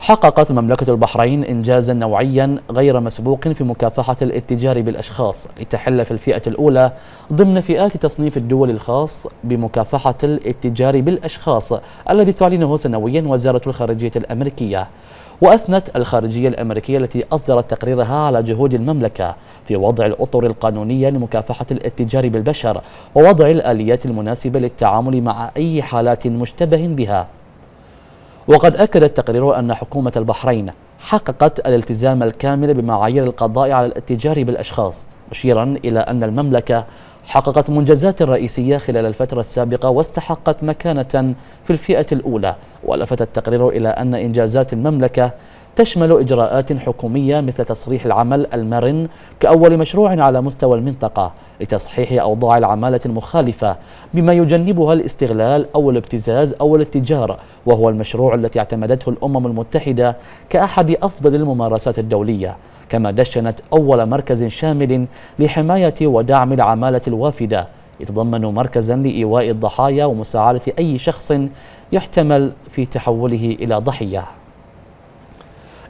حققت مملكة البحرين إنجازا نوعيا غير مسبوق في مكافحة الاتجار بالأشخاص لتحل في الفئة الأولى ضمن فئات تصنيف الدول الخاص بمكافحة الاتجار بالأشخاص الذي تعلنه سنويا وزارة الخارجية الأمريكية وأثنت الخارجية الأمريكية التي أصدرت تقريرها على جهود المملكة في وضع الأطر القانونية لمكافحة الاتجار بالبشر ووضع الآليات المناسبة للتعامل مع أي حالات مشتبه بها وقد أكد التقرير أن حكومة البحرين حققت الالتزام الكامل بمعايير القضاء على الاتجار بالأشخاص مشيرا إلى أن المملكة حققت منجزات رئيسية خلال الفترة السابقة واستحقت مكانة في الفئة الأولى ولفت التقرير إلى أن إنجازات المملكة تشمل إجراءات حكومية مثل تصريح العمل المرن كأول مشروع على مستوى المنطقة لتصحيح أوضاع العمالة المخالفة بما يجنبها الاستغلال أو الابتزاز أو الاتجار وهو المشروع التي اعتمدته الأمم المتحدة كأحد أفضل الممارسات الدولية كما دشنت أول مركز شامل لحماية ودعم العمالة الوافدة يتضمن مركزا لإيواء الضحايا ومساعدة أي شخص يحتمل في تحوله إلى ضحية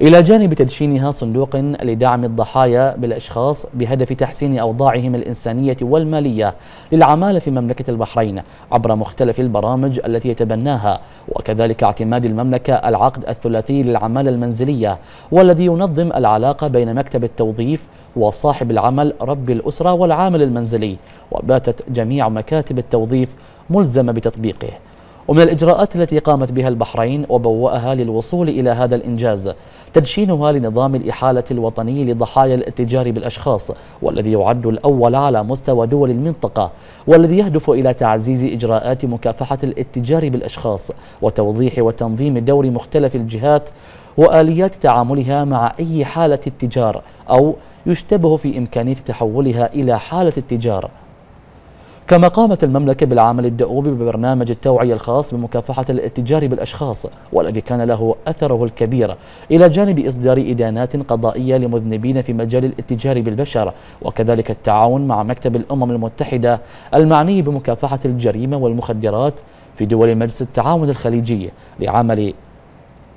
إلى جانب تدشينها صندوق لدعم الضحايا بالأشخاص بهدف تحسين أوضاعهم الإنسانية والمالية للعمالة في مملكة البحرين عبر مختلف البرامج التي يتبناها وكذلك اعتماد المملكة العقد الثلاثي للعمالة المنزلية والذي ينظم العلاقة بين مكتب التوظيف وصاحب العمل رب الأسرة والعامل المنزلي وباتت جميع مكاتب التوظيف ملزمة بتطبيقه ومن الإجراءات التي قامت بها البحرين وبوأها للوصول إلى هذا الإنجاز تدشينها لنظام الإحالة الوطني لضحايا الاتجار بالأشخاص والذي يعد الأول على مستوى دول المنطقة والذي يهدف إلى تعزيز إجراءات مكافحة الاتجار بالأشخاص وتوضيح وتنظيم دور مختلف الجهات وآليات تعاملها مع أي حالة اتجار أو يشتبه في إمكانية تحولها إلى حالة اتجار كما قامت المملكة بالعمل الدؤوب ببرنامج التوعية الخاص بمكافحة الاتجار بالأشخاص والذي كان له أثره الكبير إلى جانب إصدار إدانات قضائية لمذنبين في مجال الاتجار بالبشر وكذلك التعاون مع مكتب الأمم المتحدة المعني بمكافحة الجريمة والمخدرات في دول مجلس التعاون الخليجي لعمل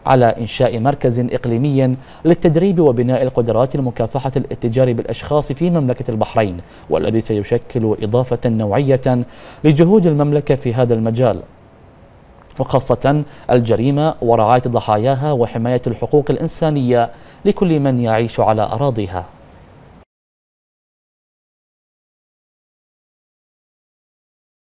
على إنشاء مركز إقليمي للتدريب وبناء القدرات لمكافحة الاتجار بالأشخاص في مملكة البحرين والذي سيشكل إضافة نوعية لجهود المملكة في هذا المجال وخاصة الجريمة ورعاية ضحاياها وحماية الحقوق الإنسانية لكل من يعيش على أراضيها